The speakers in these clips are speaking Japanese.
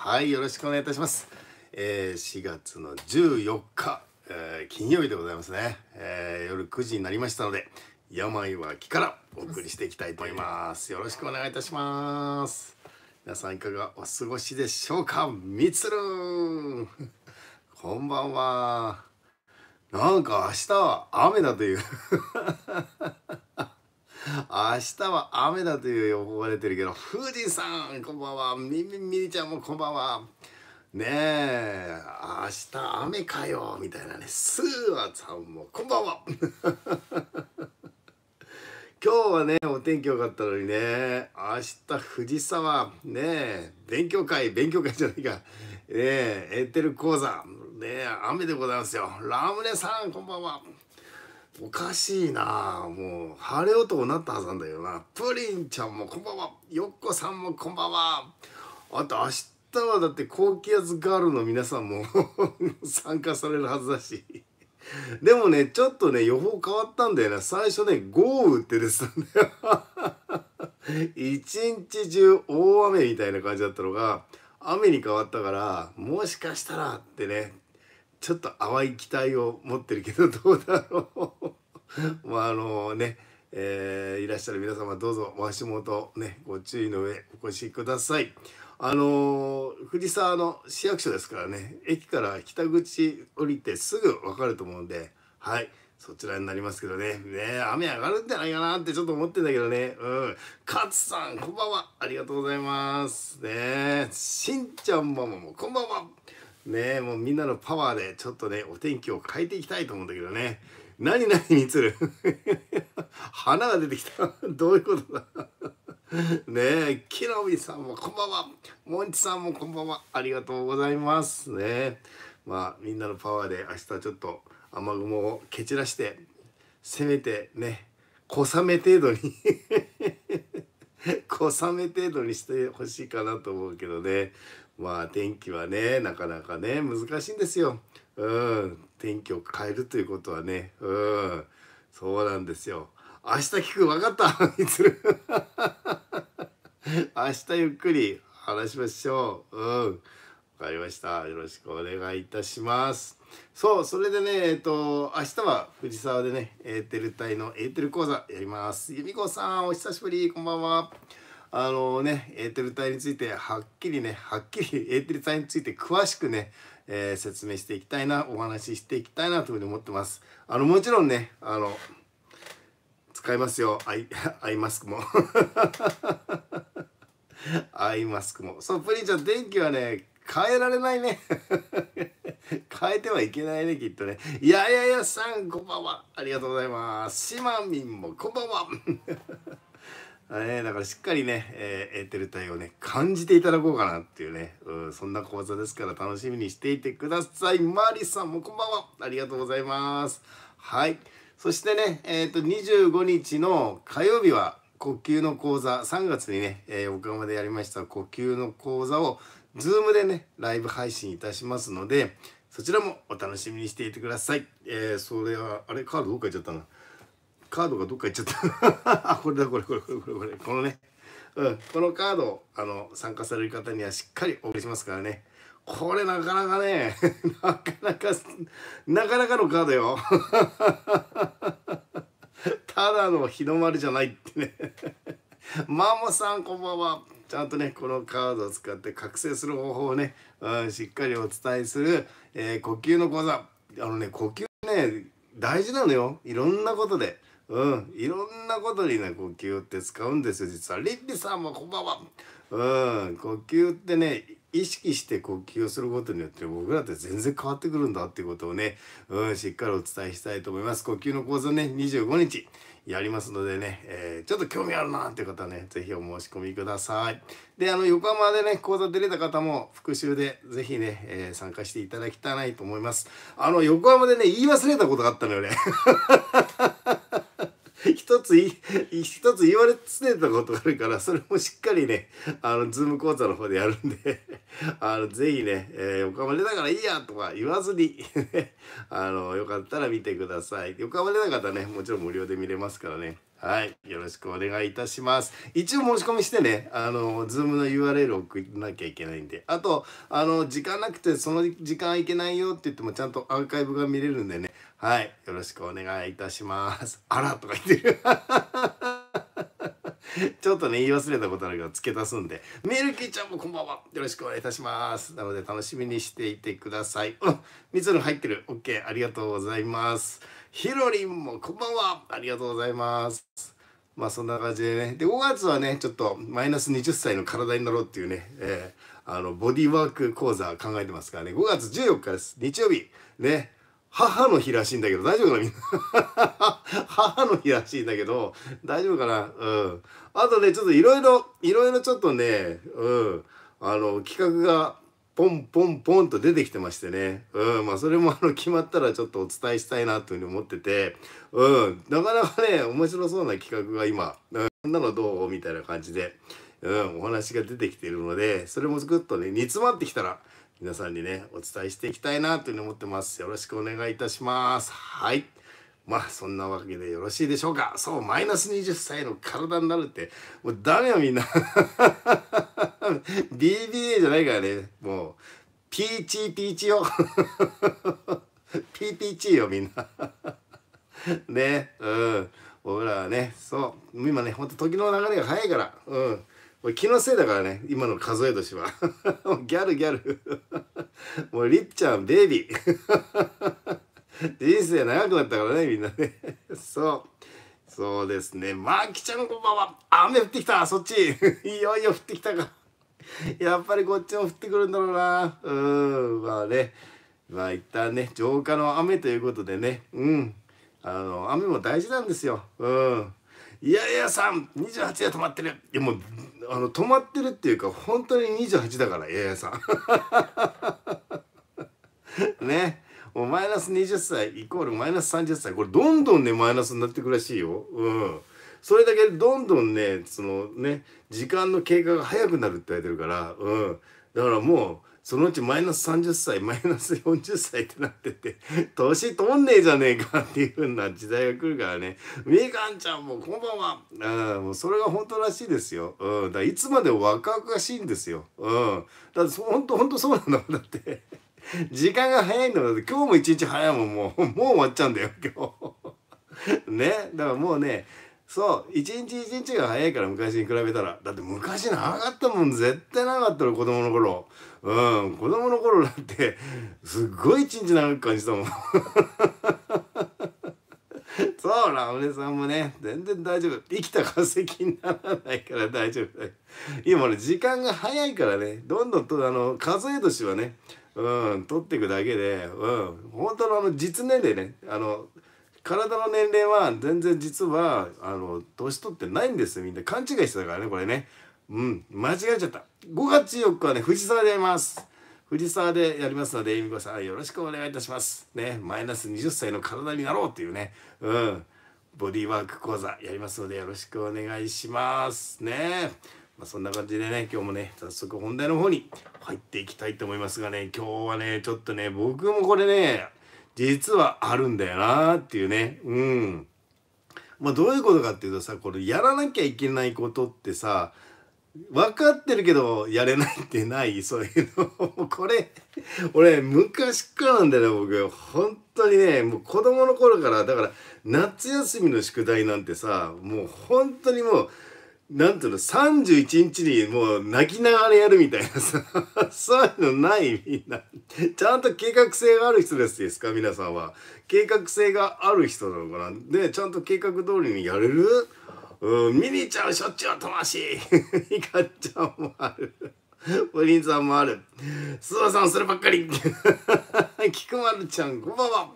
はいよろしくお願いいたします、えー、4月の14日、えー、金曜日でございますね、えー、夜9時になりましたので病は気からお送りしていきたいと思いますよろしくお願いいたします皆さんいかがお過ごしでしょうかみつるんこんばんはなんか明日は雨だという明日は雨だという予報が出てるけど、富士山こんばんは。みみみりちゃんもこんばんは。ねえ、明日雨かよ、みたいなね。すーわさんもこんばんは。今日はね、お天気良かったのにね、明日藤沢、ねえ、勉強会、勉強会じゃないか、ねえ、エーテル講座、ねえ、雨でございますよ。ラムネさん、こんばんは。おかしいなもう晴れ男になったはずなんだよなプリンちゃんもこんばんはよっこさんもこんばんはあと明日はだって高気圧ガールの皆さんも 参加されるはずだしでもねちょっとね予報変わったんだよな最初ね豪雨って出てたんだよ 一日中大雨みたいな感じだったのが雨に変わったからもしかしたらってねちょっと淡い期待を持ってるけどどうだろう まああのね、えー、いらっしゃる皆様どうぞ足元ねご注意の上お越しください。あのー、藤沢の市役所ですからね駅から北口降りてすぐ分かると思うんではいそちらになりますけどねね雨上がるんじゃないかなってちょっと思ってんだけどねうん勝さんこんばんはありがとうございますねしんちゃんママもこんばんはねもうみんなのパワーでちょっとねお天気を変えていきたいと思うんだけどね何何にる花 が出てきたどういうことだねえ木の実さんもこんばんはもんちさんもこんばんはありがとうございますねまあみんなのパワーで明日ちょっと雨雲を蹴散らしてせめてね小雨程度に 小雨程度にしてほしいかなと思うけどねまあ天気はねなかなかね難しいんですようん天気を変えるということはねうんそうなんですよ明日聞くわかった 明日ゆっくり話しましょううんわかりましたよろしくお願いいたしますそうそれでねえっと明日は藤沢でねエーテル隊のエーテル講座やります由美子さんお久しぶりこんばんはあのねエーテル隊についてはっきりねはっきりエーテル隊について詳しくねえー、説明していきたいなお話ししていきたいなというふうに思ってますあのもちろんねあの使いますよアイ アイマスクも アイマスクもそうプリンちゃん電気はね変えられないね 変えてはいけないねきっとねいやいやいやさんこんばんはありがとうございますしまみんもこんばんはだね、だからしっかりね、えー、エーテル体をね、感じていただこうかなっていうね、うん、そんな講座ですから楽しみにしていてください。マリさんもこんばんは。ありがとうございます。はい。そしてね、えっ、ー、と、25日の火曜日は、呼吸の講座、3月にね、えー、岡山でやりました呼吸の講座を、ズームでね、ライブ配信いたしますので、そちらもお楽しみにしていてください。えー、それは、あれ、カードどっか行っちゃったな。カードがどっか行っちゃった これだこれこれこれこれこれこのね、うん、このカードあの参加される方にはしっかりお送りしますからねこれなかなかね なかなかなかなかのカードよ ただの日の丸じゃないってねマモさんこんばんはちゃんとねこのカードを使って覚醒する方法をね、うん、しっかりお伝えする、えー、呼吸の講座あのね呼吸ね大事なのよいろんなことでうん、いろんなことにね呼吸って使うんですよ実は。リッリさんもこんばんは。うん、呼吸ってね意識して呼吸をすることによって僕らって全然変わってくるんだっていうことをね、うん、しっかりお伝えしたいと思います。呼吸の講座ね25日やりますのでね、えー、ちょっと興味あるなっていう方ね是非お申し込みください。であの横浜でね講座出れた方も復習で是非ね、えー、参加していただきたいと思います。あの横浜でね言い忘れたことがあったのよね。一つ一つ言われつねたことがあるからそれもしっかりねあのズーム講座の方でやるんで あのぜひね、えー、横浜出たからいいやとか言わずに あのよかったら見てください横浜出なかったらねもちろん無料で見れますからねはい。よろしくお願いいたします。一応申し込みしてね、あの、ズームの URL を送らなきゃいけないんで。あと、あの、時間なくて、その時間いけないよって言っても、ちゃんとアーカイブが見れるんでね。はい。よろしくお願いいたします。あらとか言ってる。ちょっとね、言い忘れたことあるけど、付け足すんで。ミルキーちゃんもこんばんは。よろしくお願いいたします。なので、楽しみにしていてください。うん、みつる入ってる。オッケー。ありがとうございます。ひろりんもこんばんは。ありがとうございます。まあ、そんな感じでね。で、5月はね、ちょっとマイナス20歳の体になろうっていうね、えー、あの、ボディワーク講座考えてますからね。5月14日です。日曜日。ね。母の日らしいんだけど、大丈夫かなみんな。母の日らしいんだけど、大丈夫かなうん。あとね、ちょっといろいろ、いろいろちょっとね、うん。あの、企画がポンポンポンと出てきてましてね。うん。まあ、それもあの、決まったらちょっとお伝えしたいなというふうに思ってて、うん。なかなかね、面白そうな企画が今、うん、こんなのどうみたいな感じで、うん、お話が出てきているので、それもずっとね、煮詰まってきたら、皆さんにねお伝えしていきたいなというふうに思ってますよろしくお願いいたしますはいまあそんなわけでよろしいでしょうかそうマイナス20歳の体になるってもうダメよみんな BBA じゃないからねもうピーチーピーチよ ピーピーチーよみんな ねうん僕らはねそう今ねほんと時の流れが早いからうん気のせいだからね今の数え年は ギャルギャル もうりっちゃんベイビー 人生長くなったからねみんなねそうそうですねまきちゃんこんばんは雨降ってきたそっちいよいよ降ってきたかやっぱりこっちも降ってくるんだろうなうんまあねまあ一旦ね浄化の雨ということでねうんあの雨も大事なんですようんいやいやさん28で止まってるいやもうあの止まってるっていうか本当に28だから八重さん ねもうマイナス20歳イコールマイナス30歳これどんどんねマイナスになってくらしいようんそれだけどんどんねそのね時間の経過が早くなるって言われてるからうんだからもうそのうちマイナス30歳マイナス40歳ってなってて年取んねえじゃねえかっていうふうな時代が来るからねみかんちゃんもこんばんはあもうそれが本当らしいですよ、うん、だいつまでも若々しいんですよ、うん、だってそ、んとほんとそうなんだだって時間が早いんだもん今日も一日早いもんもうもう終わっちゃうんだよ今日ねだからもうねそう一日一日が早いから昔に比べたらだって昔長かったもん絶対なかったの子供の頃うん子供の頃なんてすっごい一日長く感じたもん そうラムネさんもね全然大丈夫生きた化石にならないから 大丈夫今ね時間が早いからねどんどんとあの数え年はねうん取っていくだけでうん本当のあの実年齢ねあの体の年齢は全然実はあの年取ってないんですみんな勘違いしてたからねこれねうん間違えちゃった5月4日はね藤沢でやります藤沢でやりますので、えみこさん、よろしくお願いいたします。ね、マイナス20歳の体になろうっていうね、うん、ボディーワーク講座やりますので、よろしくお願いします。ね、まあ、そんな感じでね、今日もね、早速本題の方に入っていきたいと思いますがね、今日はね、ちょっとね、僕もこれね、実はあるんだよなっていうね、うん。まあ、どういうことかっていうとさ、これやらなきゃいけないことってさ、分かってるけどやれないってない そういうの これ俺昔からなんだよね僕本当にねもう子供の頃からだから夏休みの宿題なんてさもう本当にもうなんていうの31日にもう泣きながらやるみたいなさ そういうのないみんなちゃんと計画性がある人ですですか皆さんは計画性がある人なのかなでちゃんと計画通りにやれるうん、ミニちゃんしょっちゅうましい。イカちゃんもある。プリンさんもある。スワさんそればっかり。菊丸ちゃん、こんばんは。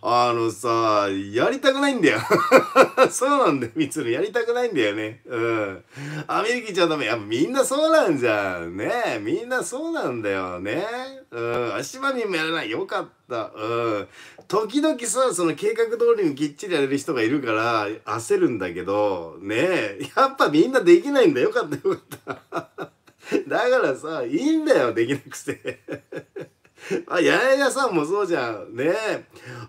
あのさ、やりたくないんだよ。そうなんだよ、みつる。やりたくないんだよね。うん。アメリキちゃんダメ。やっぱみんなそうなんじゃん。ねえ、みんなそうなんだよね。うん。足場にもやらない。よかった。うん。時々さ、その計画通りにきっちりやれる人がいるから、焦るんだけど、ねえ、やっぱみんなできないんだ。よかった、よかった。だからさ、いいんだよ、できなくて。あ、八重屋さんもそうじゃん。ね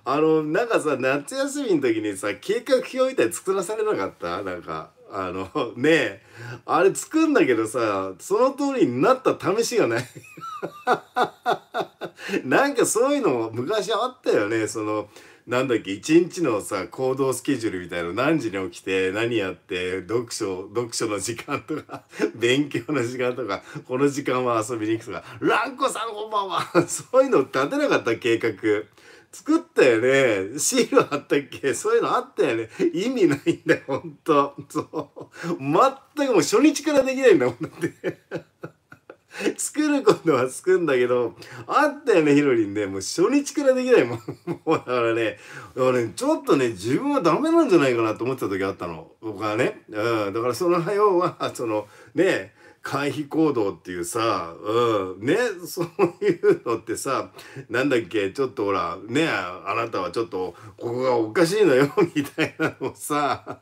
あの、なんかさ、夏休みの時にさ、計画表みたい作らされなかったなんか、あの、ねえ。あれ作んだけどさ、その通りになった試しがない なんかそういうの昔あったよね。その、なんだっけ一日のさ行動スケジュールみたいの何時に起きて何やって読書読書の時間とか 勉強の時間とかこの時間は遊びに行くとか「蘭子さんこんばんは」そういうの立てなかった計画作ったよねシールあったっけそういうのあったよね意味ないんだよほんとそう全くもう初日からできないんだもんだって 作ることは作るんだけど、あったよね、ヒロリンね。もう初日からできないもん。もうだからね、だからね、ちょっとね、自分はダメなんじゃないかなと思ってた時あったの。僕はね。うん。だからその要は、その、ね、回避行動っていうさ、うん、ね、そういうのってさ、なんだっけ、ちょっとほら、ね、あなたはちょっと、ここがおかしいのよ、みたいなのさ、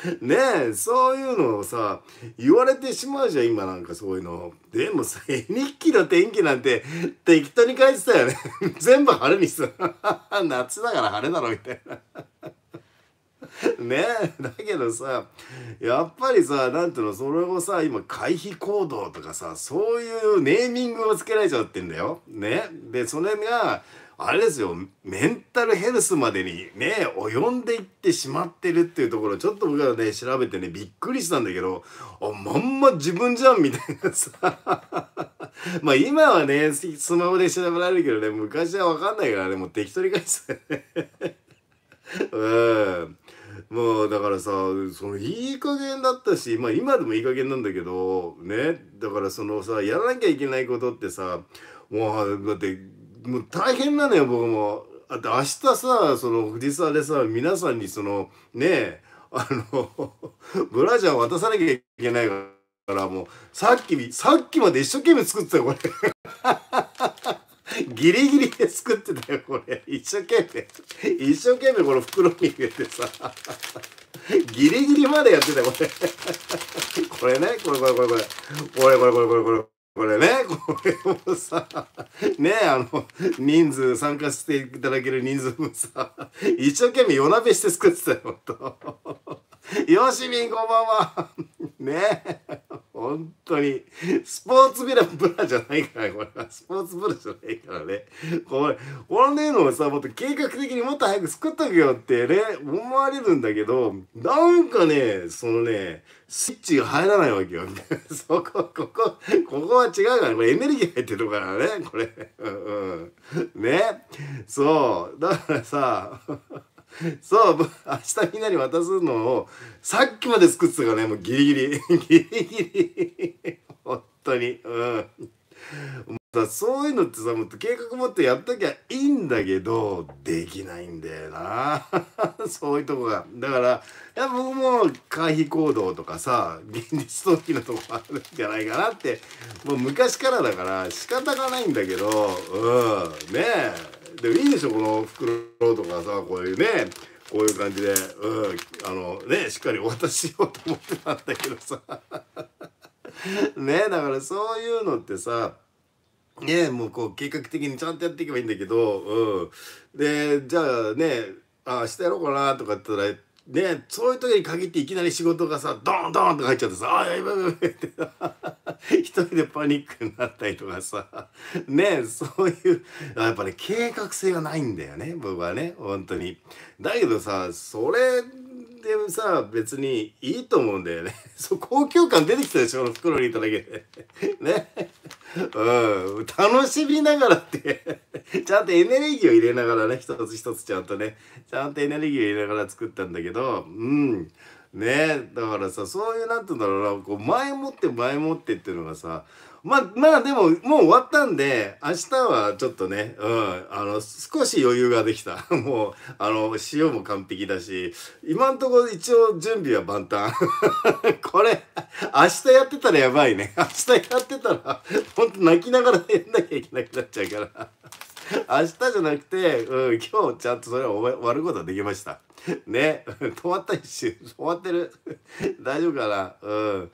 ねえそういうのをさ言われてしまうじゃん今なんかそういうのでもさ絵日記の天気なんて適当に書いてたよね 全部晴れにしてた夏だから晴れだろみたいな ねえだけどさやっぱりさ何ていうのそれをさ今回避行動とかさそういうネーミングをつけられちゃってんだよ。ねでそれがあれですよメンタルヘルスまでにね及んでいってしまってるっていうところちょっと僕はね調べてねびっくりしたんだけどあまんま自分じゃんみたいなさ まあ今はねスマホで調べられるけどね昔は分かんないからねもう適当に返す うんもうだからさそのいい加減だったしまあ今でもいい加減なんだけどねだからそのさやらなきゃいけないことってさもうだってもう大変なのよ僕も。だって明日さその藤沢でさ皆さんにそのねえあの ブラジャー渡さなきゃいけないからもうさっきさっきまで一生懸命作ってたよこれ ギリギリで作ってたよこれ一生懸命一生懸命この袋に入れてさ ギリギリまでやってたよこれこれねこれこれこれこれこれこれこれこれこれこれね、これもさ、ねあの、人数、参加していただける人数もさ、一生懸命夜鍋して作ってたよ、ほんと。よしみん、こんばんは。ねえ。本当に、スポーツビラブラじゃないから、これは。スポーツブラじゃないからね。これ、こののをさ、もっと計画的にもっと早く作っとくよってね、思われるんだけど、なんかね、そのね、スイッチが入らないわけよ。そこ、ここ、ここは違うから、これエネルギー入ってるからね、これ。うん、うん。ね。そう。だからさ、そう、明日みんなに渡すのを、さっきまで作ってたからね、もうギリギリ。ギリギリ。本当に。うん。そういうのってさ、もっと計画持ってやっときゃいいんだけど、できないんだよな。そういうとこが。だから、や僕も回避行動とかさ、現実逃避のとこあるんじゃないかなって、もう昔からだから仕方がないんだけど、うん、ねえ。でもいいでしょこの袋とかさこういうねこういう感じで、うん、あのねしっかりお渡ししようと思ってたんだけどさ ねだからそういうのってさねもうこう計画的にちゃんとやっていけばいいんだけど、うん、でじゃあねあ明日やろうかなとかって言ったらでそういう時に限っていきなり仕事がさドンドンとか入っちゃってさ「あやばいやばい」って一人でパニックになったりとかさねそういうやっぱね計画性がないんだよね僕はね本当に。だけどさそれでさ別にいいと思うんだよね そう高級感出てきたでしょ袋にいただけで ねうん楽しみながらって ちゃんとエネルギーを入れながらね一つ一つちゃんとねちゃんとエネルギーを入れながら作ったんだけどうんねだからさそういう何て言うんだろうなこう前もって前もってっていうのがさまあ、まあでも、もう終わったんで、明日はちょっとね、うん、あの、少し余裕ができた。もう、あの、塩も完璧だし、今んとこ一応準備は万端。これ、明日やってたらやばいね。明日やってたら、ほんと泣きながらやんなきゃいけなくなっちゃうから。明日じゃなくて、うん、今日ちゃんとそれを終わることはできました。ね、止まった一瞬、止まってる。大丈夫かなうん。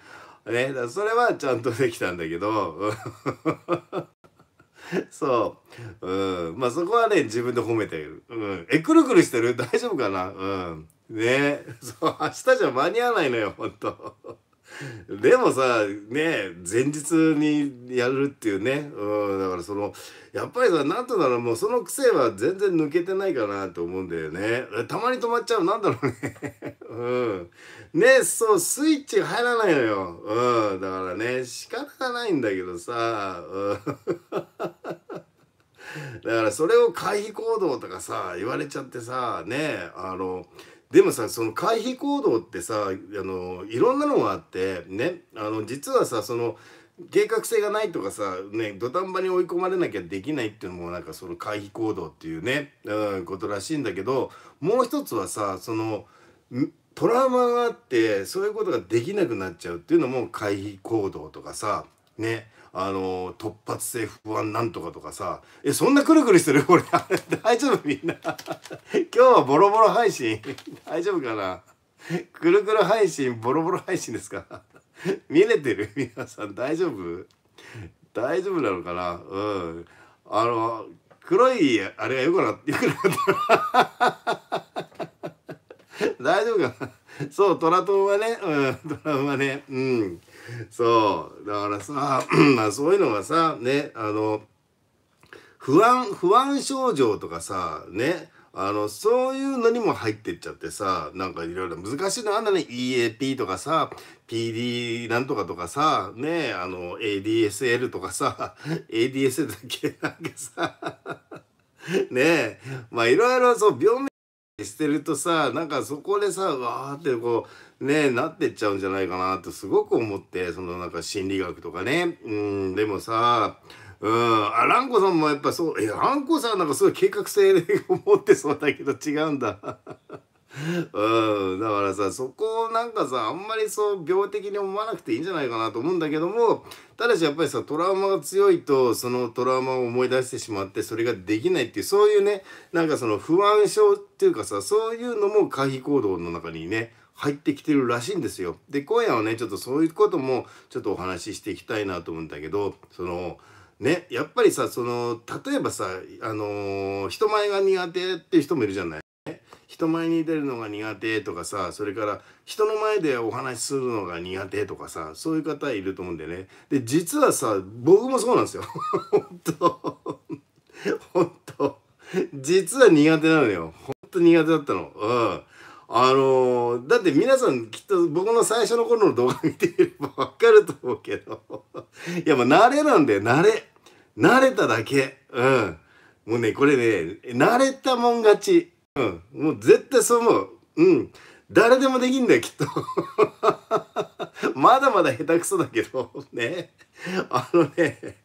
ね、だそれはちゃんとできたんだけど そう、うん、まあそこはね自分で褒めてる、うん、えくるくるしてる大丈夫かなうんねそう明日じゃ間に合わないのよほんと。でもさね前日にやるっていうね、うん、だからそのやっぱりさ何とならもうその癖は全然抜けてないかなと思うんだよねたまに止まっちゃうなんだろうね うんねそうスイッチが入らないのよ、うん、だからね仕方がないんだけどさ、うん、だからそれを回避行動とかさ言われちゃってさねあの。でもさその回避行動ってさあのいろんなのがあってねあの実はさその計画性がないとかさね土壇場に追い込まれなきゃできないっていうのもなんかその回避行動っていうね、うん、ことらしいんだけどもう一つはさそのトラウマがあってそういうことができなくなっちゃうっていうのも回避行動とかさねあの突発性不安なんとかとかさえそんなくるくるしてる これ大丈夫みんな 今日はボロボロ配信 大丈夫かなくるくる配信ボロボロ配信ですか見れてる皆さん大丈夫大丈夫なのかなうんあの黒いあれがよくなよくなった大丈夫かなそうトラトンはねうんトラトンはねうんそうだからさ まあそういうのがさねあの不安不安症状とかさねあのそういうのにも入ってっちゃってさなんかいろいろ難しいのあんだね EAP とかさ PD なんとかとかさねあの ADSL とかさ ADSL だけなんかさ ねまあいろいろそう病名してるとさなんかそこでさわーってこうねなってっちゃうんじゃないかなとすごく思ってそのなんか心理学とかねうんでもさうんあ蘭子さんもやっぱそういや蘭子さんなんかすごい計画性で思ってそうだけど違うんだ。うん、だからさそこをなんかさあんまりそう病的に思わなくていいんじゃないかなと思うんだけどもただしやっぱりさトラウマが強いとそのトラウマを思い出してしまってそれができないっていうそういうねなんかその不安症っていうかさそういうのも可否行動の中にね入ってきてるらしいんですよ。で今夜はねちょっとそういうこともちょっとお話ししていきたいなと思うんだけどそのねやっぱりさその例えばさあの人前が苦手っていう人もいるじゃない。人前に出るのが苦手とかさそれから人の前でお話しするのが苦手とかさそういう方いると思うんだよね。で実はさ僕もそうなんですよ。本当本当実は苦手なのよ。本当苦手だったの。うん。あのー、だって皆さんきっと僕の最初の頃の動画見ていればわかると思うけど いやもう慣れなんだよ慣れ慣れただけうんもうねこれね慣れたもん勝ちうんもう絶対そう思ううん誰でもできんだよきっと まだまだ下手くそだけど ねあのね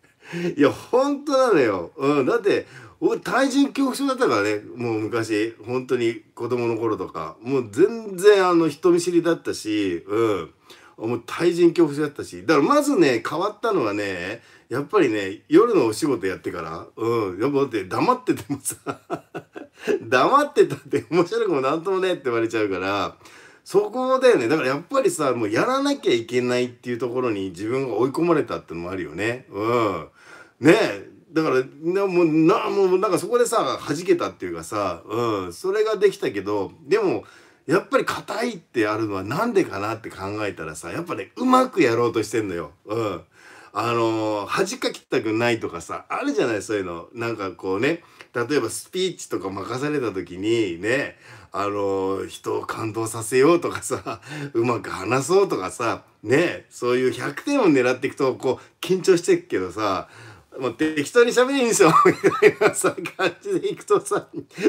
いや本当なのようんだって俺対人恐怖症だったからねもう昔本当に子供の頃とかもう全然あの人見知りだったしうんもう対人恐怖症だったしだからまずね変わったのはねやっぱりね夜のお仕事やってからうんやっぱだって黙っててもさ 黙ってたって面白くも何ともねって言われちゃうからそこだよねだからやっぱりさもうやらなきゃいけないっていうところに自分が追い込まれたってのもあるよねうんねえだからなもうなもうなんかそこでさ弾けたっていうかさ、うん、それができたけどでもやっぱり硬いってあるのは何でかなって考えたらさやっぱねうまくやろうとしてんのよ。うんあのー、恥かきたくないとかさあるじゃないそういうのなんかこうね例えばスピーチとか任された時にねあのー、人を感動させようとかさ うまく話そうとかさねそういう100点を狙っていくとこう緊張してくけどさもう適当に喋りにしよ うみたいな感じでいくとさ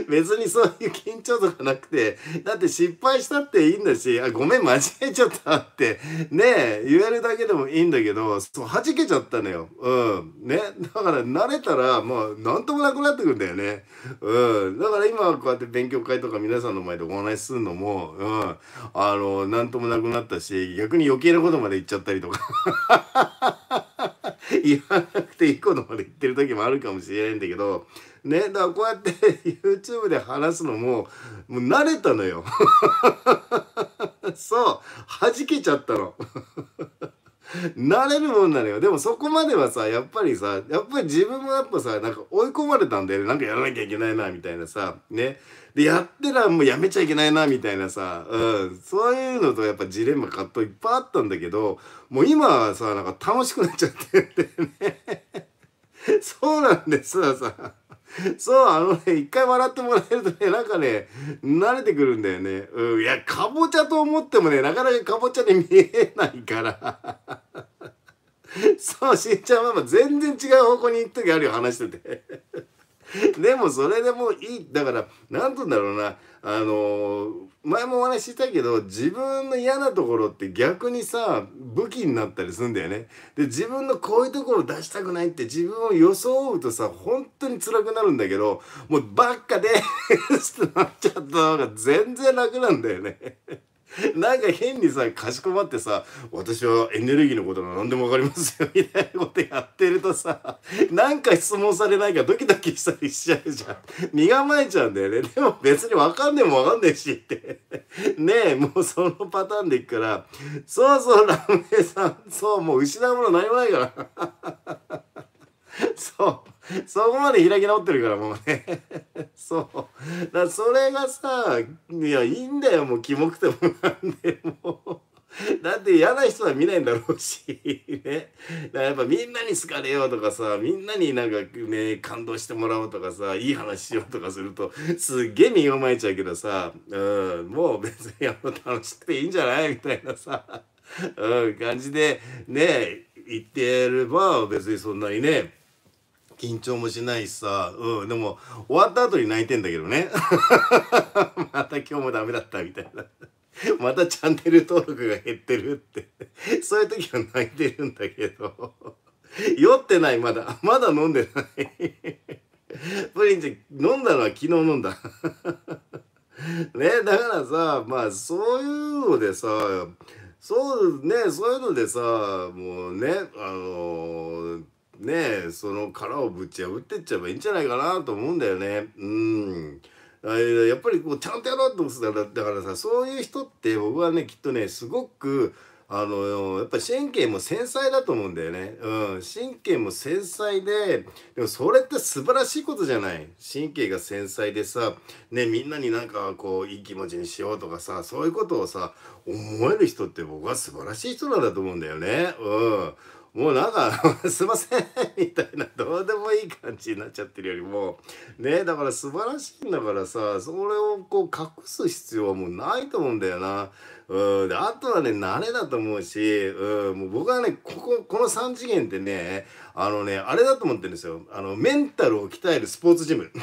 別にそういう緊張とかなくてだって失敗したっていいんだしあごめん間違えちゃったってねえ言えるだけでもいいんだけどそう弾けちゃったのようんねだから慣れたらもう何ともなくなってくんだよねうんだから今こうやって勉強会とか皆さんの前でお話しするのもうんあの何ともなくなったし逆に余計なことまで言っちゃったりとか 言わなくていいことまで言ってる時もあるかもしれないんだけどねだからこうやって YouTube で話すのももう慣れたのよ そう弾けちゃったの慣れるもんなのよでもそこまではさやっぱりさやっぱり自分もやっぱさなんか追い込まれたんだよねなんかやらなきゃいけないなみたいなさねでやってらもうやめちゃいけないなみたいなさ、うん、そういうのとやっぱジレンマ葛藤いっぱいあったんだけどもう今はさなんか楽しくなっちゃってるんだよねそうなんですささ そう、あのね、一回笑ってもらえるとね、なんかね、慣れてくるんだよね。うん、いや、かぼちゃと思ってもね、なかなかかぼちゃに見えないから。そう、しんちゃんママ、全然違う方向に行った時あるよ、話してて。でもそれでもいいだから何て言うんだろうなあの前もお話ししたけど自分の嫌なところって逆にさ武器になったりするんだよね。で自分のこういうところを出したくないって自分を装うとさ本当に辛くなるんだけどもうばっかでっ てなっちゃったのが全然楽なんだよね。なんか変にさかしこまってさ私はエネルギーのことなら何でも分かりますよみたいなことやってるとさなんか質問されないからドキドキしたりしちゃうじゃん身構えちゃうんだよねでも別に分かんねえも分かんねえしってねえもうそのパターンでいくからそうそうラムネさんそうもう失うもの何もないから そう そこまで開き直ってるからもうね そうだそれがさいやいいんだよもうキモくてもなんでも だって嫌な人は見ないんだろうしねだやっぱみんなに好かれようとかさみんなになんかね感動してもらおうとかさいい話しようとかするとすっげえ身構えちゃうけどさ、うん、もう別にやっぱ楽しくていいんじゃないみたいなさ、うん、感じでね言ってれば別にそんなにね緊張もしないしさうんでも終わった後に泣いてんだけどね また今日もダメだったみたいなまたチャンネル登録が減ってるってそういう時は泣いてるんだけど酔ってないまだまだ飲んでないプリンちゃん飲んだのは昨日飲んだ ねだからさまあそういうのでさそうねそういうのでさもうねあのーねその殻をぶち破ってっちゃえばいいんじゃないかなと思うんだよね。うんやっぱりこうちゃんとやろうと思ってただからさそういう人って僕はねきっとねすごくあのやっぱ神経も繊細だと思うんだよね。うん、神経も繊細ででもそれって素晴らしいことじゃない神経が繊細でさ、ね、みんなになんかこういい気持ちにしようとかさそういうことをさ思える人って僕は素晴らしい人なんだと思うんだよね。うんもうなんか すいませんみたいなどうでもいい感じになっちゃってるよりもねだから素晴らしいんだからさそれをこう隠す必要はもうないと思うんだよな。うんであとはね慣れだと思うし、うん、もう僕はねこここの3次元ってねあのねあれだと思ってるんですよあのメンタルを鍛えるスポーツジム。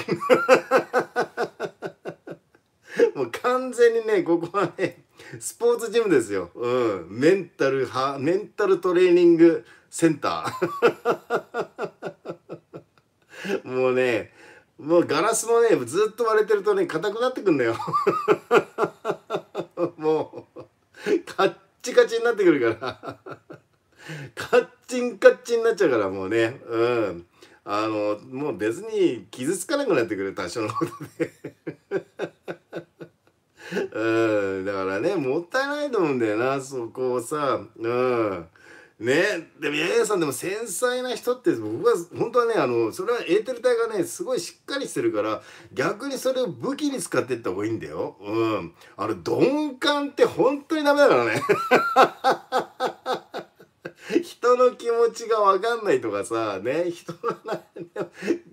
もう完全にねここはねスポーツジムですよ。うん。メンタルは、メンタルトレーニングセンター。もうね、もうガラスもね、ずっと割れてるとね、硬くなってくんだよ。もう、カッチカチになってくるから。カッチンカッチンになっちゃうから、もうね。うん。あの、もう別に傷つかなくなってくる、多少のことで。うん、だからね、もったいないと思うんだよな、そこをさ。うん。ね、でも、ややさんでも繊細な人って、僕は、本当はね、あの、それはエーテル体がね、すごいしっかりしてるから、逆にそれを武器に使っていった方がいいんだよ。うん。あの、鈍感って本当にダメだからね。人の気持ちが分かんないとかさね人が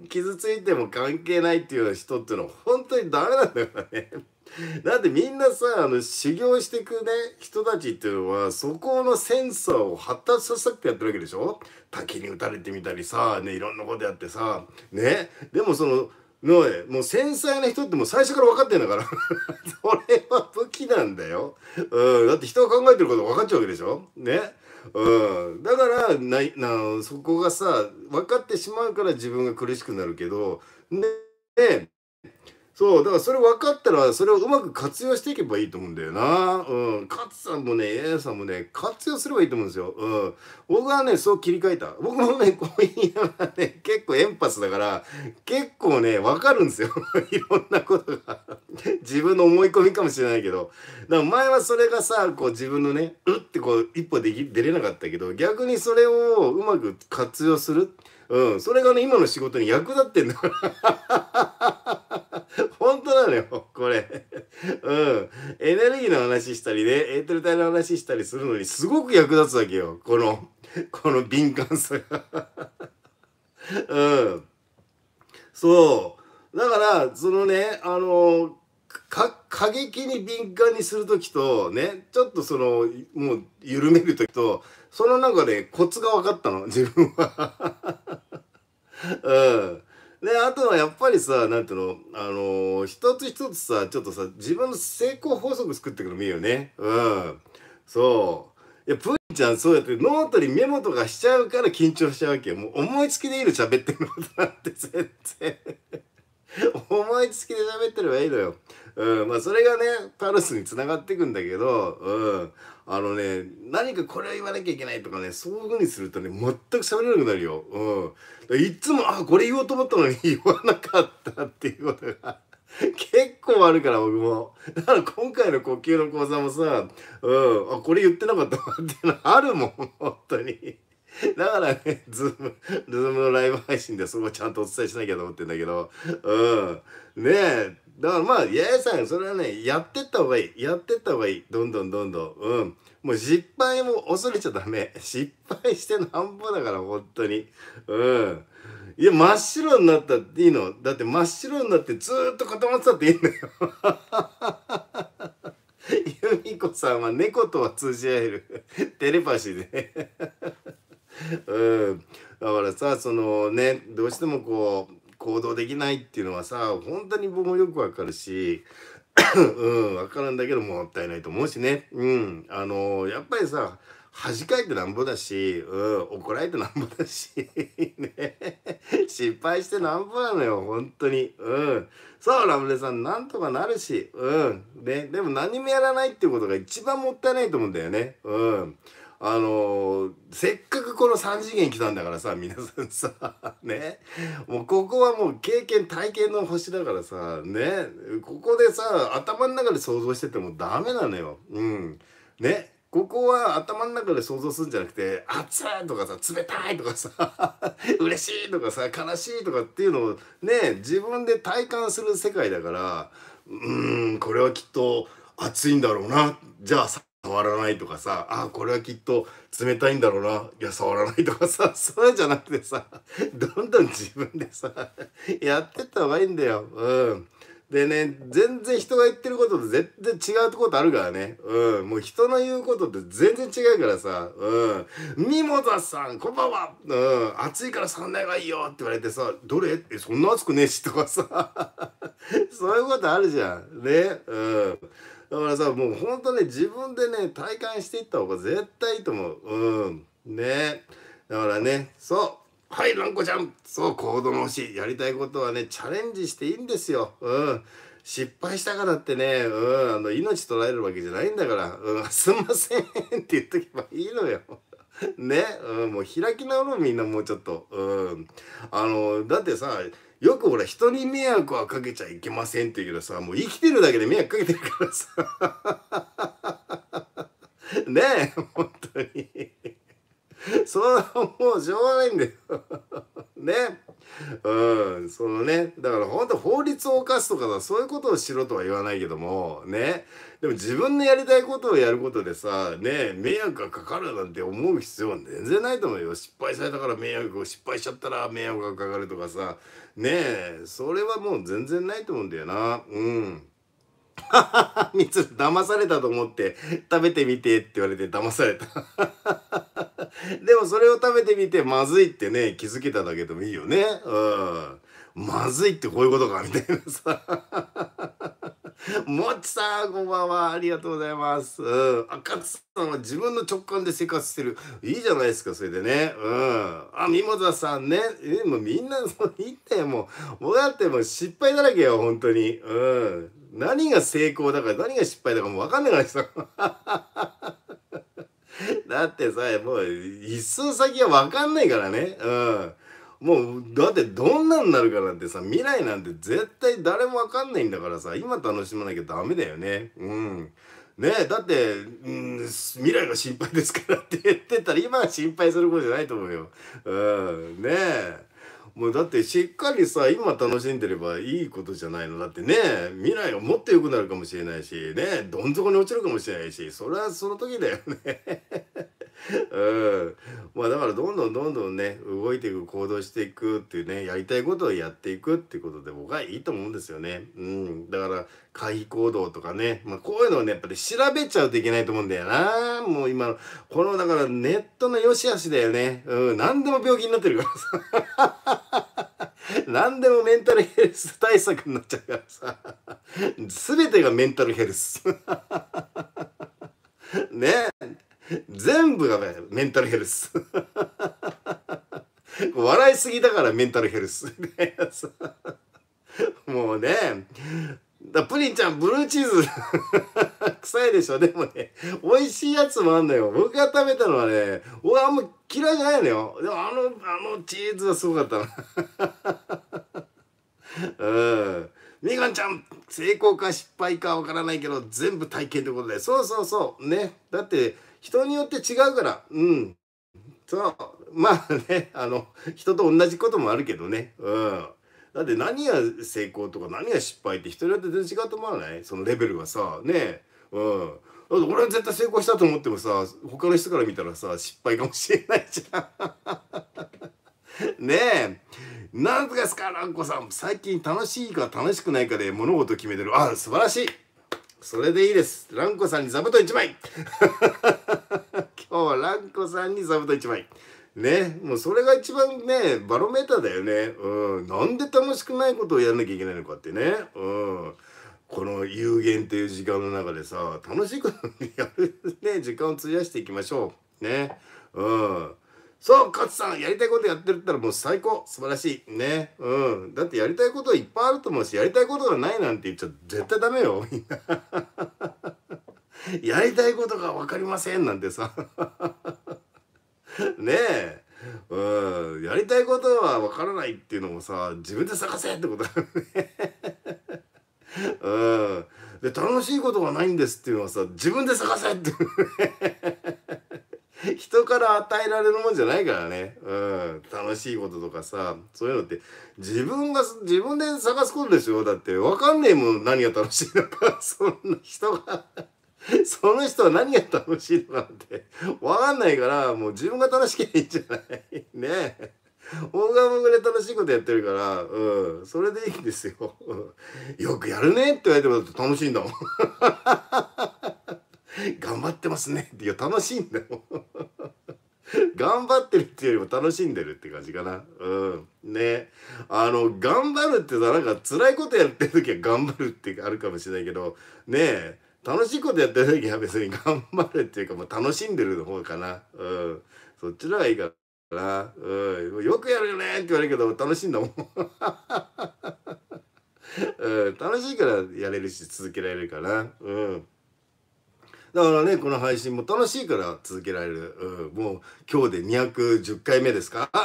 傷ついても関係ないっていうような人っていうのは本当にダメなんだからね。だってみんなさあの修行していくね人たちっていうのはそこのセンサーを発達させたくてやってるわけでしょ滝に打たれてみたりさねいろんなことやってさねでもそののもう繊細な人ってもう最初から分かってんだから それは武器なんだよ、うん、だって人が考えてること分かっちゃうわけでしょねうん、だからななそこがさ分かってしまうから自分が苦しくなるけどねそうだからそれ分かったらそれをうまく活用していけばいいと思うんだよなうん勝さんもねアさんもね活用すればいいと思うんですようん僕はねそう切り替えた僕もねこう言いながらね 結構エンパスだから結構ね分かるんですよ いろんなことが 自分の思い込みかもしれないけどだから前はそれがさこう自分のねうってこう一歩でき出れなかったけど逆にそれをうまく活用するうんそれがね今の仕事に役立ってんだから 本当なのよ、これ。うん。エネルギーの話したりね、エーテル体の話したりするのに、すごく役立つわけよ。この、この敏感さが。うん。そう。だから、そのね、あの、か、過激に敏感にする時と、ね、ちょっとその、もう、緩める時と、その中でコツが分かったの、自分は。うん。であとはやっぱりさなんていうのあのー、一つ一つさちょっとさ自分の成功法則作ってくのもいいよねうんそういやプーちゃんそうやってノートにメモとかしちゃうから緊張しちゃうわけよもう思いつきでいる喋ってることなんて全然 思いつきで喋ってればいいのようんまあそれがねパルスにつながっていくんだけどうんあのね、何かこれを言わなきゃいけないとかね、そういうふうにするとね、全く喋れなくなるよ。うん。いつも、あ、これ言おうと思ったのに 言わなかったっていうことが結構あるから僕も。だから今回の呼吸の講座もさ、うん、あ、これ言ってなかったわっていうのあるもん、本当に。だからね、ズーム、ズームのライブ配信でそこちゃんとお伝えしなきゃと思ってんだけど、うん。ねえ、だからまあ八重さんそれはねやってった方がいいやってった方がいいどんどんどんどんうんもう失敗も恐れちゃダメ失敗してなんぼだから本当にうんいや真っ白になったっていいのだって真っ白になってずっと固まってたっていいんだよ由美子さんは猫とは通じ合えるテレパシーでうんだからさそのねどうしてもこう行動できないっていうのはさ本当に僕もよくわかるし うんわかるんだけどもったいないと思うしねうんあのやっぱりさ恥かいてなんぼだし、うん、怒られてなんぼだし ね、失敗してなんぼなのよ本当にうんそうラムネさんなんとかなるしうんねでも何もやらないっていうことが一番もったいないと思うんだよねうん。あのせっかくこの3次元来たんだからさ皆さんさ ねもうここはもう経験体験の星だからさねここでさ頭の中で想像しててもダメなのよ。うんねここは頭の中で想像するんじゃなくて「熱い!」とかさ「冷たい!」とかさ「嬉しい!」とかさ「悲しい!」とかっていうのをね自分で体感する世界だからうーんこれはきっと熱いんだろうなじゃあ触らないとかさあこれはきっと冷たいんだろうないや触らないとかさ そうじゃなくてさどんどん自分でさやってった方がいいんだよ。うんでね全然人が言ってることと絶対違うことあるからねうんもう人の言うことって全然違うからさ「うんミモザさんこんばんは、うん、暑いからサい方がいいよ」って言われてさ「どれえそんな暑くねえし」とかさ そういうことあるじゃんねうん。だからさもうほんとね自分でね体感していった方が絶対いいと思ううんねだからねそうはいランコちゃんそう行動のし。やりたいことはねチャレンジしていいんですようん失敗したからってね、うん、あの命取られるわけじゃないんだから、うん、すんませんって言っとけばいいのよ。ね、うん、もう開き直ろうみんなもうちょっと。うん、あのだってさよくほら人に迷惑はかけちゃいけませんって言うけどさもう生きてるだけで迷惑かけてるからさ ねえ本当に それもうしょうがないんだよね。うん、そのね、だから本当法律を犯すとかさそういうことをしろとは言わないけども、ね。でも自分のやりたいことをやることでさ、ね、迷惑がかかるなんて思う必要は全然ないと思うよ。失敗されたから迷惑を、失敗しちゃったら迷惑がかかるとかさ、ねそれはもう全然ないと思うんだよな。うん。みつる騙されたと思って食べてみてって言われて騙された でもそれを食べてみてまずいってね気づけただけでもいいよねうんまずいってこういうことかみたいなさ もっちさんこんばんはありがとうございますうん赤津さんは自分の直感で生活してるいいじゃないですかそれでねうんあミモザさんねえもうみんなそう言ってもう僕だってもう失敗だらけよ本当にうん何が成功だか何が失敗だかもう分かんないからさ だってさ、もう一寸先は分かんないからね。うん。もう、だってどんなになるかなんてさ、未来なんて絶対誰も分かんないんだからさ、今楽しまなきゃダメだよね。うん。ねだって、うん、未来が心配ですからって言ってたら今は心配することじゃないと思うよ。うん。ねえ。もうだってしっかりさ今楽しんでればいいことじゃないのだってね未来がもっと良くなるかもしれないしねどん底に落ちるかもしれないしそれはその時だよねうんまあだからどんどんどんどんね動いていく行動していくっていうねやりたいことをやっていくっていうことで僕はいいと思うんですよね。うん、だから回避行動とかね、まあ、こういうのをねやっぱり調べちゃうといけないと思うんだよなもう今のこのだからネットの良し悪しだよね、うん、何でも病気になってるからさ。何でもメンタルヘルス対策になっちゃうからさ全てがメンタルヘルス ねえ全部がメンタルヘルス笑いすぎだからメンタルヘルスもうねだプリンちゃんブルーチーズ臭いでしょでもね美味しいやつもあんのよ僕が食べたのはね俺あんま嫌いじゃないのよでもあのあのチーズはすごかったなうんみかんちゃん成功か失敗かわからないけど全部体験ってことでそうそうそうねだって人によって違うから、うん。そう、まあね、あの、人と同じこともあるけどね、うん。だって何が成功とか何が失敗って人によって全然違うと思わないそのレベルはさ、ねうん。だって俺は絶対成功したと思ってもさ、他の人から見たらさ、失敗かもしれないじゃん。ねえ。なんとかですか、蘭子さん。最近楽しいか楽しくないかで物事決めてる。あ、素晴らしい。それでいいですランコさんに座布団1枚 今日ランコさんに座布団1枚ねもうそれが一番ねバロメーターだよねうんなんで楽しくないことをやんなきゃいけないのかってねうんこの有限という時間の中でさ楽しくやるね時間を費やしていきましょうねうんそう勝さんやりたいことやってるったらもう最高素晴らしいねうんだってやりたいこといっぱいあると思うしやりたいことがないなんて言っちゃ絶対ダメよ やりたいことが分かりませんなんてさ ねえうんやりたいことは分からないっていうのもさ自分で探せってことだよね うんで楽しいことがないんですっていうのはさ自分で探せってねから与えられるもんじゃないからね。うん。楽しいこととかさ、そういうのって自分が、自分で探すことですよ。だって、わかんねえもん何が楽しいのか。そんな人が その人は何が楽しいのかってわかんないから、もう自分が楽しければいいんじゃないね大僕は僕で楽しいことやってるから、うん、それでいいんですよ。よくやるねって言われてもって楽しいんだもん。頑張ってますねって、いう楽しいんだよ。頑張ってるっていうよりも楽しんでるって感じかな。うん。ね。あの、頑張るってさ、なんか辛いことやってる時は 頑張るってあるかもしれないけど、ねえ、楽しいことやってる時は別に頑張るっていうか、もう楽しんでるの方かな。うん。そっちの方がいいかな。うん。よくやるよねって言われるけど、楽しいんだもん。うん、楽しいからやれるし続けられるかな。うん。だからね、この配信も楽しいから続けられる。うん、もう今日で210回目ですか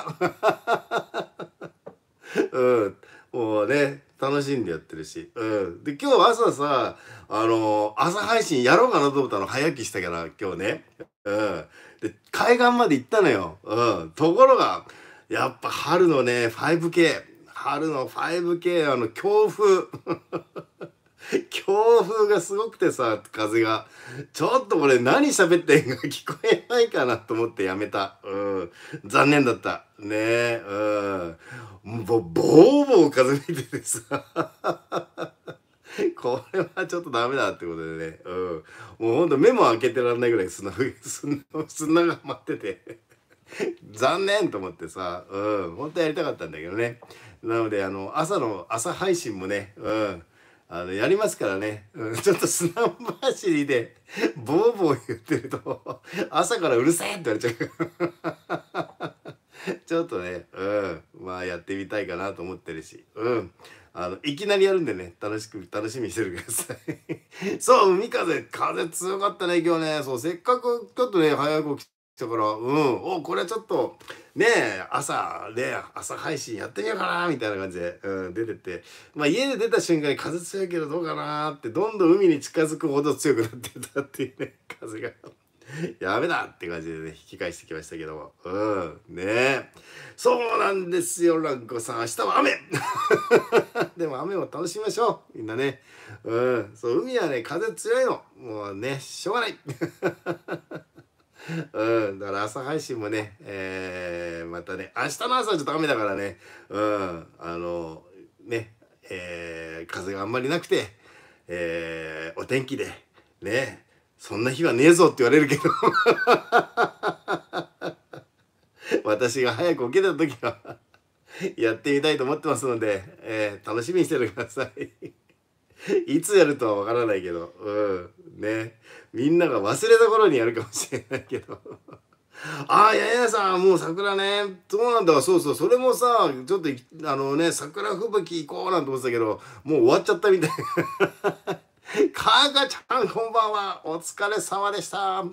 うん、もうね、楽しんでやってるし。うん。で、今日朝さ、あのー、朝配信やろうかなと思ったの早起きしたから、今日ね。うん。で、海岸まで行ったのよ。うん。ところが、やっぱ春のね、5K。春の 5K、あの、強風。強風がすごくてさ、風が。ちょっと俺何喋ってんか聞こえないかなと思ってやめた。うん。残念だった。ねえ、うん。ぼ、ぼうぼう風吹いててさ。これはちょっとダメだってことでね。うん。もうほんと目も開けてらんないぐらい砂、砂、砂が舞ってて。残念と思ってさ、うん。本当やりたかったんだけどね。なので、あの、朝の、朝配信もね、うん。あの、やりますからね。ちょっと砂走りで、ボーボー言ってると、朝からうるせえって言われちゃう。ちょっとね、うん、まあやってみたいかなと思ってるし、うん。あの、いきなりやるんでね、楽しく、楽しみにしててください。そう、海風、風強かったね、今日ね。そう、せっかく、ちょっとね、早く起きだから、うん、お、これちょっと、ねえ、朝、ね、朝配信やってみようかな、みたいな感じで、うん、出てて、まあ家で出た瞬間に風強いけどどうかなって、どんどん海に近づくほど強くなってたっていうね、風が。やめだって感じでね、引き返してきましたけども。うん。ねえ。そうなんですよ、ランコさん。明日は雨 でも雨を楽しみましょう。みんなね。うん。そう、海はね、風強いの。もうね、しょうがない。うん、だから朝配信もね、えー、またね、明日の朝はちょっと雨だからね、うん、あの、ね、えー、風があんまりなくて、えー、お天気で、ね、そんな日はねえぞって言われるけど、私が早く起きた時は、やってみたいと思ってますので、えー、楽しみにしててください。いつやるとはわからないけど、うん。ね。みんなが忘れた頃にやるかもしれないけど。あ あ、ややさん、もう桜ね。そうなんだ。そうそう。それもさ、ちょっと、あのね、桜吹雪行こうなんて思ってたけど、もう終わっちゃったみたい。かかちゃんこんばんは。お疲れ様でした。ね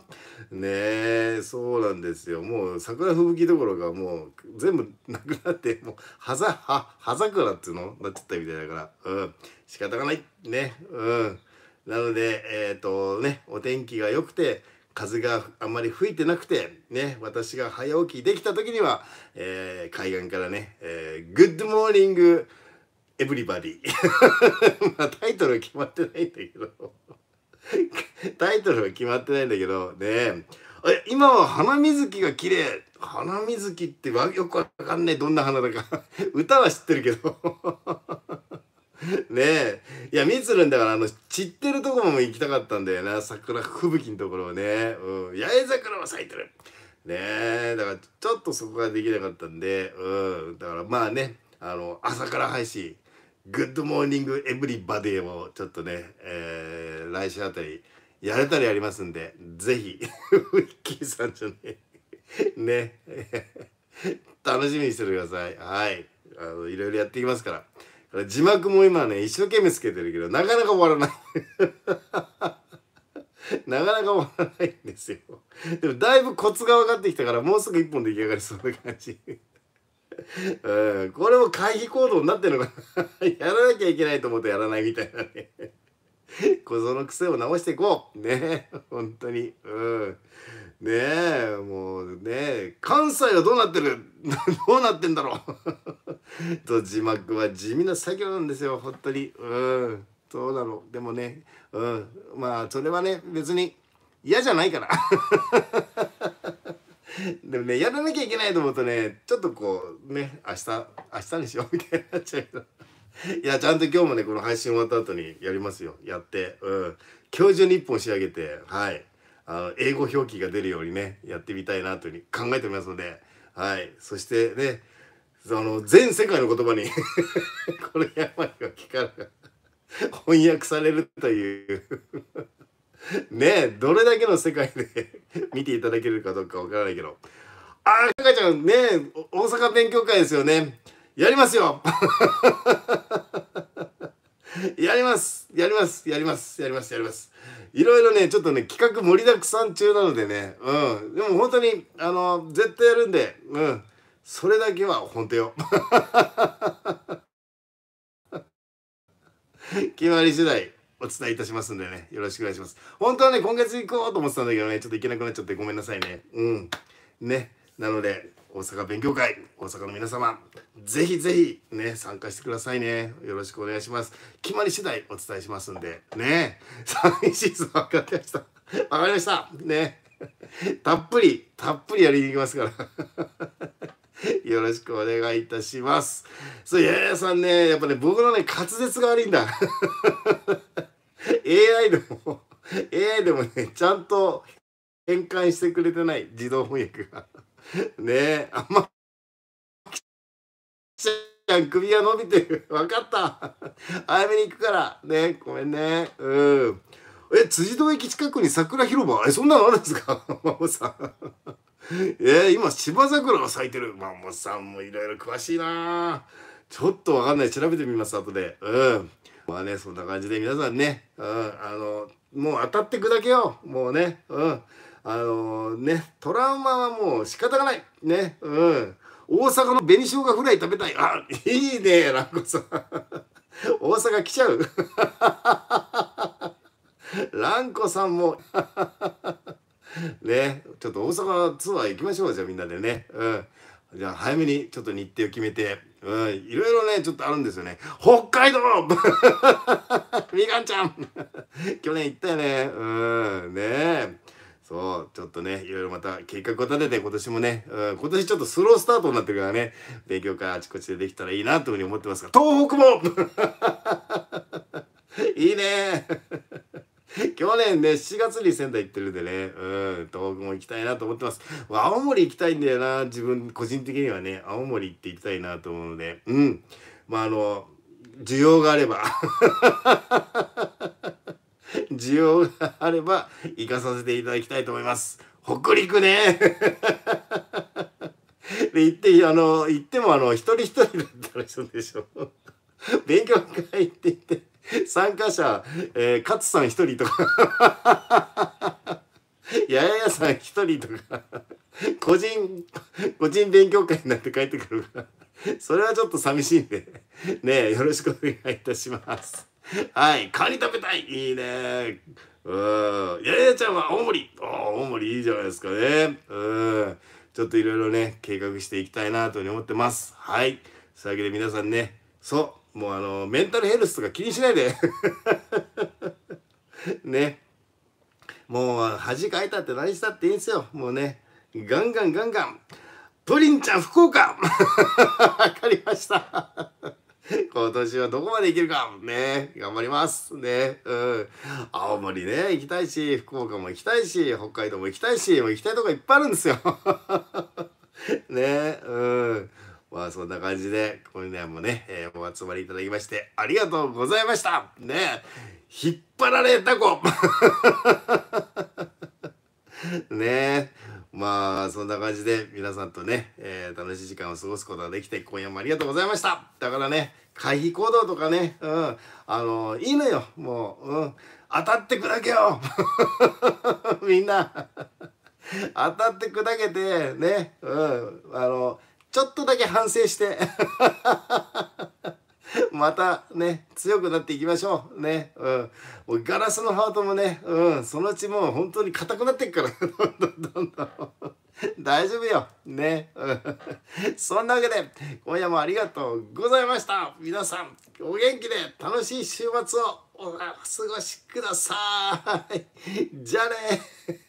え、そうなんですよ。もう桜吹雪どころかもう全部なくなって、もうはざ、は、葉桜っていうのなっちゃったみたいだから。うん。仕方がない。ね。うん。なので、えっ、ー、とね、お天気が良くて、風があんまり吹いてなくて、ね、私が早起きできた時には、えー、海岸からね、えー、グッドモーニング、エブリバディ。まあタイトルは決まってないんだけど タイトルは決まってないんだけど、ね今は花水木が綺麗花水木ってわよくわかんないどんな花だか 歌は知ってるけど ねえいやみつるんだからあの散ってるとこも行きたかったんだよな桜吹雪のところをね、うん、八重桜は咲いてるねえだからちょっとそこができなかったんで、うん、だからまあねあの朝から配信グッドモーニングエブリバディをちょっとね、えー、来週あたりやれたらやりますんで、ぜひ、ウィッキーさんじゃね、ね、楽しみにしててください。はい。あの、いろいろやっていきますから。から字幕も今ね、一生懸命つけてるけど、なかなか終わらない。なかなか終わらないんですよ。でもだいぶコツが分かってきたから、もうすぐ一本出来上がりそうな感じ。うん、これも回避行動になってるのかな やらなきゃいけないと思うとやらないみたいなね小僧の癖を直していこうね本当にうんねえもうね関西はどうなってる どうなってんだろう と字幕は地味な作業なんですよ本当にうんそうなのでもねうんまあそれはね別に嫌じゃないから でもねやらなきゃいけないと思うとねちょっとこうね明日明日にしようみたいになっちゃうけど。いやちゃんと今日もねこの配信終わった後にやりますよやってうん今日中に1本仕上げてはいあの英語表記が出るようにねやってみたいなというふうに考えておりますのではいそしてねその全世界の言葉に この病が聞かれ翻訳されるという ねえどれだけの世界で 見ていただけるかどうかわからないけどああかかちゃんね大阪勉強会ですよねやりますよ やりますやりますやりますやりますやりますいろいろねちょっとね企画盛りだくさん中なのでねうんでも本当にあの絶対やるんでうんそれだけは本当よ決まり次第お伝えいたしますんでね、よろしくお願いします。本当はね、今月行こうと思ってたんだけどね、ちょっと行けなくなっちゃってごめんなさいね。うん。ね。なので、大阪勉強会、大阪の皆様、ぜひぜひね、参加してくださいね。よろしくお願いします。決まり次第お伝えしますんで、ね。寂しいぞ、わかりました。わかりました。ね。たっぷり、たっぷりやりに行きますから。よろしくお願いいたします。そう、ややさんね、やっぱね、僕のね、滑舌が悪いんだ。AI でも AI でもねちゃんと変換してくれてない自動翻訳がねあんまちゃん首が伸びてる分かった早めに行くからねごめんねうんえ辻堂駅近くに桜広場えそんなのあるんですかマモさんえー、今芝桜が咲いてるマモさんもいろいろ詳しいなちょっとわかんない調べてみます後でうんまあねそんな感じで皆さんね、うん、あのもう当たってくだけよもうねうんあのー、ねトラウマはもう仕方がないねうん大阪の紅生姜フライ食べたいあいいねランコさん大阪来ちゃうランコさんもねちょっと大阪ツアー行きましょうじゃあみんなでねうんじゃあ早めにちょっと日程を決めてうん、いろいろね、ちょっとあるんですよね。北海道みかんちゃん 去年行ったよね。うん、ねえ。そう、ちょっとね、いろいろまた計画を立てて、今年もね、うん、今年ちょっとスロースタートになってるからね、勉強会あちこちでできたらいいなというふうに思ってますが、東北も いいね 去年ね、7月に仙台行ってるんでね、うん、東北も行きたいなと思ってます。青森行きたいんだよな、自分、個人的にはね、青森行って行きたいなと思うので、うん。まあ、あの、需要があれば 需要があれば、行かさせていただきたいと思います。北陸ね で、行って、あの、行っても、あの、一人一人だったらそうでしょ。勉強会って言って。参加者、えー、勝さん一人とかやややさん一人とか個人個人勉強会になって帰ってくるからそれはちょっと寂しいんでねよろしくお願いいたしますはいカニ食べたいいいねうんややちゃんは大盛りお大盛りいいじゃないですかねうんちょっといろいろね計画していきたいなというふうに思ってますはいそういうわけで皆さんねそうもうあのメンタルヘルスとか気にしないで ねもう恥かいたって何したっていいんですよもうねガンガンガンガンプリンちゃん福岡 わかりました今年はどこまで行けるかね頑張りますねうん青森ね行きたいし福岡も行きたいし北海道も行きたいしもう行きたいとこいっぱいあるんですよ ねうんまあそんな感じで、今年もね、えー、お集まりいただきまして、ありがとうございましたね引っ張られた子 ねまあそんな感じで皆さんとね、えー、楽しい時間を過ごすことができて今夜もありがとうございましただからね回避行動とかね、うん、あのいいのよもう、うん、当たって砕けよ みんな当たって砕けてね、うん、あのちょっとだけ反省して またね、強くなっていきましょう。ね。うん。もうガラスのハートもね、うん。そのうちもう本当に硬くなっていくから。どんどんどんどん。大丈夫よ。ね。そんなわけで、今夜もありがとうございました。皆さん、お元気で楽しい週末をお過ごしください。じゃあね。